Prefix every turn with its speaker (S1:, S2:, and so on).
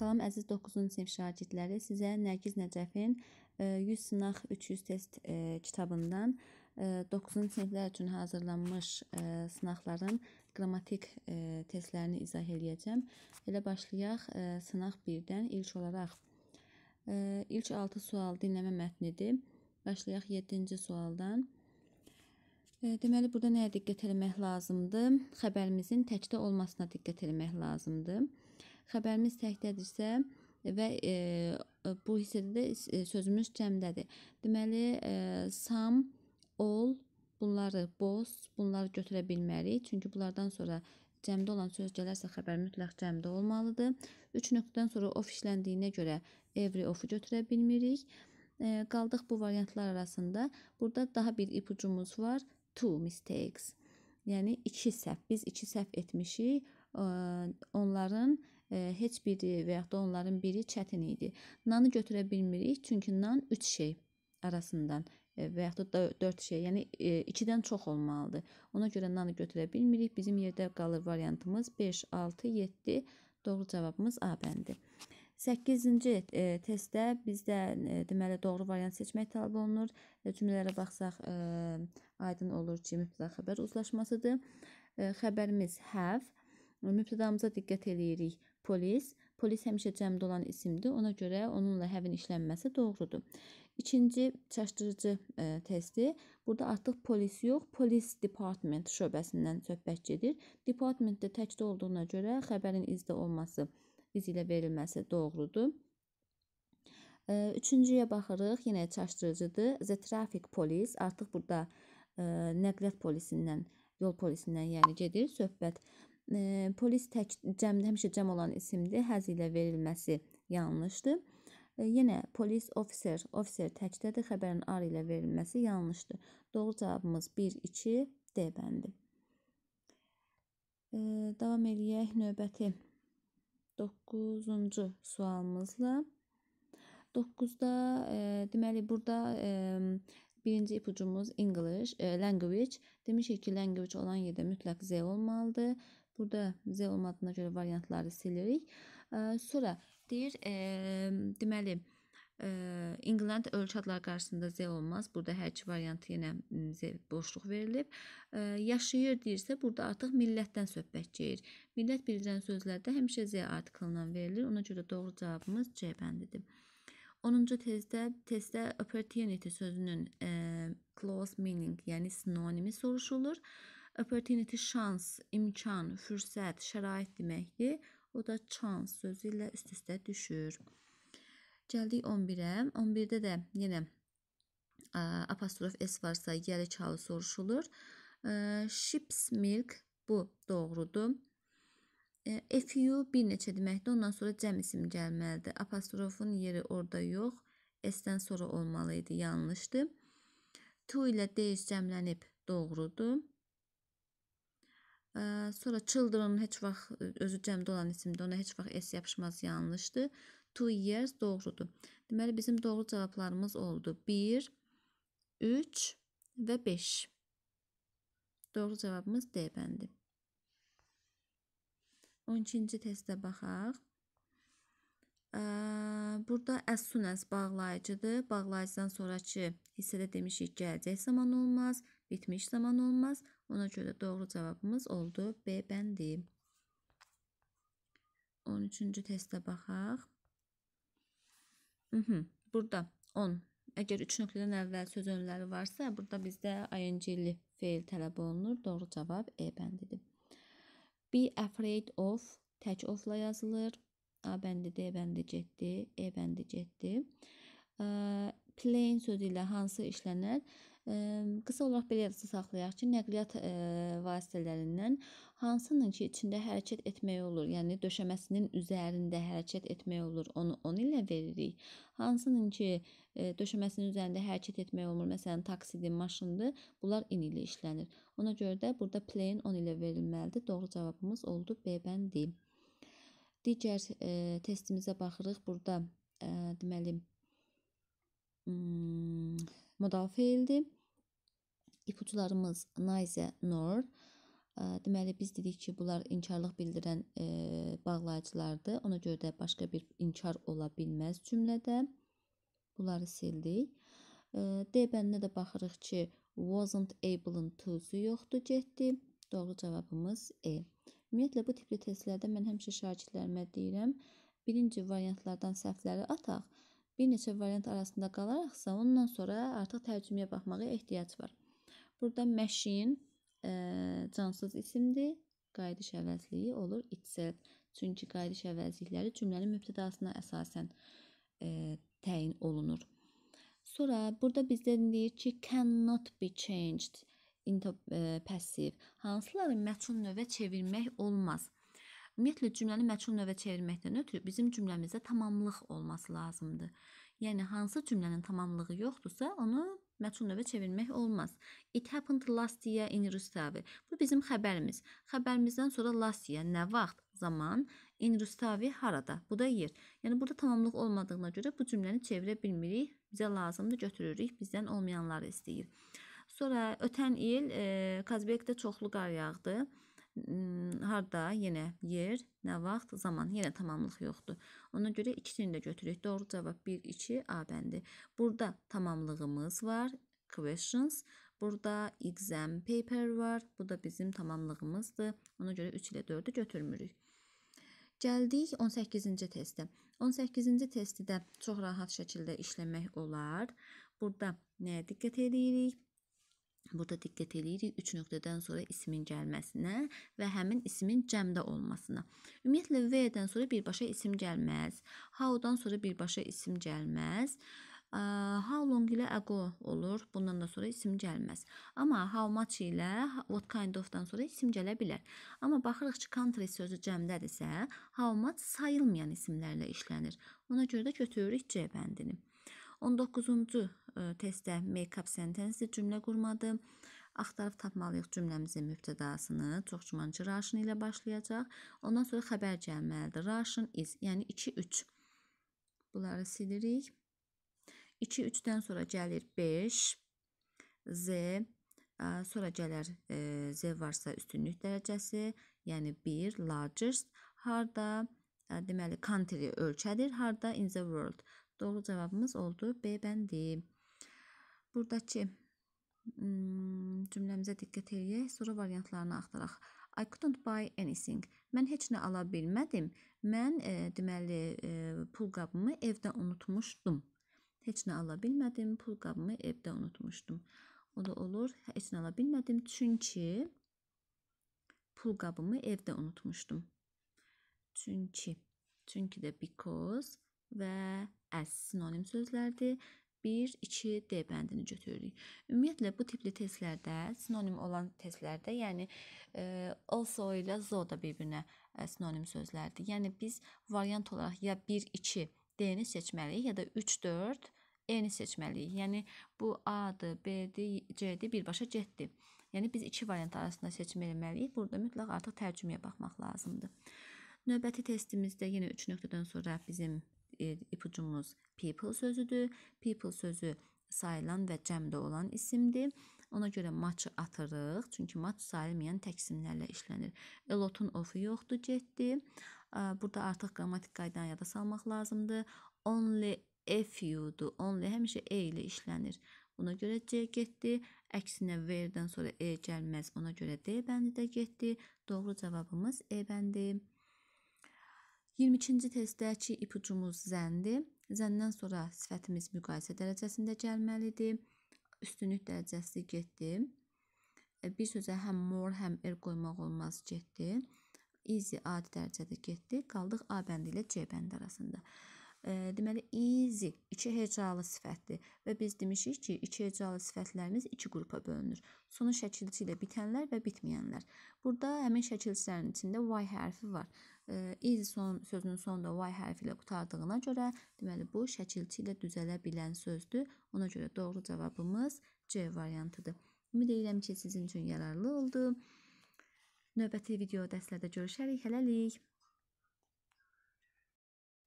S1: Salam əziz 9-cu sinif şagirdləri. Sizə Nərgiz Nəcəfin 100 e, sınaq 300 test e, kitabından 9-cu e, siniflər üçün hazırlanmış sınaqların qrammatik testlərini izah eləyəcəm. Elə başlayaq sınaq 1-dən. İlk olaraq ilk 6 sual dinləmə mətnidir. Başlayaq 7-ci sualdan. Deməli, burada nəyə diqqət etmək lazımdır? Xəbərimizin təkdə olmasına diqqət etmək lazımdır xəbərimiz təkdədirsə və e, bu hissədə də e, sözümüz cəmdədir. Deməli, e, some, all bunları boz, bunları götürə bilmərik. Çünki bunlardan sonra cəmdə olan söz gələrsə xəbər mütləq cəmdə olmalıdır. 3 nöqtədən sonra of işləndiyinə görə every of-u götürə bilmirik. E, qaldıq bu variantlar arasında. Burada daha bir ipucumuz var. Two mistakes. Yəni iki səhv. Biz iki səhv etmişik. E, onların e, heç biri və yaxud da onların biri çətin idi. Nanı götürə bilmirik, çünki nan 3 şey arasından və yaxud da 4 şey, yəni 2-dən çox olmalıdır. Ona görə nanı götürə bilmirik. Bizim yerdə qalır variantımız 5, 6, 7. Doğru cavabımız A bəndi. 8-ci e, testdə bizdə e, deməli doğru variant seçmək tələb olunur. E, cümlələrə baxsaq, e, aydın olur ki, mübtəda xəbər uzlaşmasıdır. E, xəbərimiz have. Mübtədamıza diqqət eləyirik polis. Polis həmişə cəmdə olan isimdir. Ona görə onunla həvin işlənməsi doğrudur. İkinci çaşdırıcı e, testi. Burada artıq polis yox, polis department şöbəsindən söhbət gedir. Departmentdə təkdə olduğuna görə xəbərin izdə olması, iz ilə verilməsi doğrudur. E, üçüncüyə baxırıq. Yenə çaşdırıcıdır. The traffic police artıq burada e, nəqliyyat polisindən, yol polisindən yəni gedir söhbət e, polis tək cəm həmişə cəm olan isimdir. Həz ilə verilməsi yanlışdır. E, yenə polis officer, officer təkdədir. Xəbərin ar ilə verilməsi yanlışdır. Doğru cavabımız 1 2 D bəndi. E, davam eləyək növbəti 9-cu sualımızla. 9-da e, deməli burada e, Birinci ipucumuz English, e, language. Demişik ki, language olan yerdə mütləq Z olmalıdır. Burada Z olmadığına görə variantları silirik. Sonra deyir, e, deməli, e, England ölkə adları qarşısında Z olmaz. Burada heç variantı yenə Z boşluq verilib. E, yaşayır deyirsə, burada artıq millətdən söhbət gedir. Millət bildirən sözlərdə həmişə Z artiklından verilir. Ona görə doğru cavabımız C bəndidir. 10-cu tezdə testdə opportunity sözünün e, close meaning, yəni sinonimi soruşulur. E, Opportunity şans, imkan, fürsət, şərait deməkdir. O da chance sözü ilə üst-üstə düşür. Gəldik 11-ə. 11-də də yenə apostrof s varsa yəli çalı soruşulur. Ships milk bu doğrudur. E, FU bir neçə deməkdir. Ondan sonra cəm isim gəlməlidir. Apostrofun yeri orada yox. S-dən sonra olmalı idi. Yanlışdır. To ilə D cəmlənib doğrudur. Sonra children heç vaxt özü cəmdə olan isimdir. Ona heç vaxt s yapışmaz yanlışdır. Two years doğrudur. Deməli bizim doğru cavablarımız oldu. 1, 3 və 5. Doğru cavabımız D bəndi. 12-ci testə baxaq. Burada əs sünəs bağlayıcıdır. Bağlayıcıdan sonrakı hissədə demişik gələcək zaman olmaz bitmiş zaman olmaz. Ona görə doğru cavabımız oldu B bəndi. 13-cü testə baxaq. Mhm, burada 10. Əgər 3 nöqtədən əvvəl söz önləri varsa, burada bizdə ing-li feil tələb olunur. Doğru cavab E bəndidir. Be afraid of tək ofla yazılır. A bəndi, D bəndi getdi, E bəndi getdi. Plain sözü ilə hansı işlənər? Qısa olaraq belə yadda saxlayaq ki, nəqliyyat vasitələrindən hansının ki, içində hərəkət etmək olur, yəni döşəməsinin üzərində hərəkət etmək olur, onu 10 ilə veririk. Hansının ki, döşəməsinin üzərində hərəkət etmək olmur, məsələn, taksidir, maşındır, bunlar in ilə işlənir. Ona görə də burada plane 10 ilə verilməlidir. Doğru cavabımız oldu B bəndi. Digər e, testimizə baxırıq. Burada e, deməli hmm, müdafiə edildi. İpuçlarımız Nayzə Nord, Deməli biz dedik ki, bunlar inkarlıq bildirən e, bağlayıcılardır. Ona görə də başqa bir inkar ola bilməz cümlədə. Bunları sildik. E, D bəndinə də baxırıq ki, wasn't able-ın to-su yoxdur, getdi. Doğru cavabımız E. Ümumiyyətlə bu tipli testlərdə mən həmişə şagirdlərimə deyirəm, birinci variantlardan səhvləri ataq bir neçə variant arasında qalaraqsa, ondan sonra artıq tərcüməyə baxmağa ehtiyac var. Burada machine ə, e, cansız isimdir. Qayıdış əvəzliyi olur itself. Çünki qayıdış əvəzlikləri cümlənin mübtədasına əsasən ə, e, təyin olunur. Sonra burada bizdə deyir ki, cannot be changed into ə, e, passive. Hansıları mətn növə çevirmək olmaz. Ümumiyyətlə cümləni məçhul növə çevirməkdən ötürü bizim cümləmizdə tamamlıq olması lazımdır. Yəni hansı cümlənin tamamlığı yoxdursa, onu məçhul növə çevirmək olmaz. It happened last year in Rustavi. Bu bizim xəbərimiz. Xəbərimizdən sonra last year nə vaxt, zaman, in Rustavi harada? Bu da yer. Yəni burada tamamlıq olmadığına görə bu cümləni çevirə bilmirik. Bizə lazımdır, götürürük. Bizdən olmayanları istəyir. Sonra ötən il e, Kazbekdə çoxlu qar yağdı. Hmm, harda, yenə yer, nə vaxt, zaman, yenə tamamlıq yoxdur. Ona görə ikisini də götürək. Doğru cavab 1, 2, A bəndi. Burada tamamlığımız var, questions. Burada exam paper var. Bu da bizim tamamlığımızdır. Ona görə 3 ilə 4-ü götürmürük. Gəldik 18-ci testə. 18-ci testdə çox rahat şəkildə işləmək olar. Burada nəyə diqqət edirik? Burada diqqət eləyirik 3 nöqtədən sonra ismin gəlməsinə və həmin ismin cəmdə olmasına. Ümumiyyətlə V-dən sonra birbaşa isim gəlməz. How-dan sonra birbaşa isim gəlməz. How long ilə ago olur. Bundan da sonra isim gəlməz. Amma how much ilə what kind of-dan sonra isim gələ bilər. Amma baxırıq ki, country sözü cəmdədirsə, how much sayılmayan isimlərlə işlənir. Ona görə də götürürük C bəndini. 19-cu e, testdə make up sentence cümlə qurmadı. Axtarıb tapmalıyıq cümləmizin mübtədasını, çoxcumançı Russian ilə başlayacaq. Ondan sonra xəbər gəlməlidir. Russian is, yəni 2-3. Bunları silirik. 2-3-dən sonra gəlir 5, Z, e, sonra gələr e, Z varsa üstünlük dərəcəsi, yəni 1, largest, harda, e, deməli, country ölkədir, harda in the world. Doğru cevabımız oldu. B bəndi. Buradakı hmm, cümləmizə diqqət eləyək. Soru variantlarını axtaraq. I couldn't buy anything. Mən heç nə ala bilmədim. Mən e, deməli e, pul qabımı evdə unutmuşdum. Heç nə ala bilmədim. Pul qabımı evdə unutmuşdum. O da olur. Heç nə ala bilmədim çünki pul qabımı evdə unutmuşdum. Çünki çünki də because və əz sinonim sözlərdir. 1, 2, D bəndini götürürük. Ümumiyyətlə bu tipli testlərdə, sinonim olan testlərdə, yəni e, also ilə zo da bir-birinə e, sinonim sözlərdir. Yəni biz variant olaraq ya 1, 2 D-ni seçməliyik, ya da 3, 4 E-ni seçməliyik. Yəni bu A-dır, B-dir, C-dir, birbaşa C-dir. Yəni biz iki variant arasında seçim etməliyik. Burada mütləq artıq tərcüməyə baxmaq lazımdır. Növbəti testimizdə yenə 3 nöqtədən sonra bizim ipucumuz people sözüdür. People sözü sayılan və cəmdə olan isimdir. Ona görə maçı atırıq, çünki maç sayılmayan təksimlərlə işlənir. A lot-un of-u yoxdur, getdi. Burada artıq qrammatik qaydanı yada salmaq lazımdır. Only a few-dur. Only həmişə e ilə işlənir. Buna görə C getdi. Əksinə verdən sonra E gəlməz. Ona görə D bəndi də getdi. Doğru cavabımız E bəndi. 22-ci testdəki ipucumuz zəndir. Zəndən sonra sifətimiz müqayisə dərəcəsində gəlməlidir. Üstünlük dərəcəsi getdi. E, bir sözə həm more, həm er qoymaq olmaz getdi. Easy adi dərəcədə getdi. Qaldıq A bəndi ilə C bəndi arasında. E, deməli easy iki hecalı sifətdir və biz demişik ki, iki hecalı sifətlərimiz iki qrupa bölünür. Sonu şəkilçi ilə bitənlər və bitməyənlər. Burada həmin şəkilçilərin içində y hərfi var. E, easy son sözünün sonunda y hərfi ilə qutardığına görə, deməli bu şəkilçi ilə düzələ bilən sözdür. Ona görə doğru cavabımız C variantıdır. Ümid edirəm ki, sizin üçün yararlı oldu. Növbəti video dərslərdə görüşərik. Hələlik.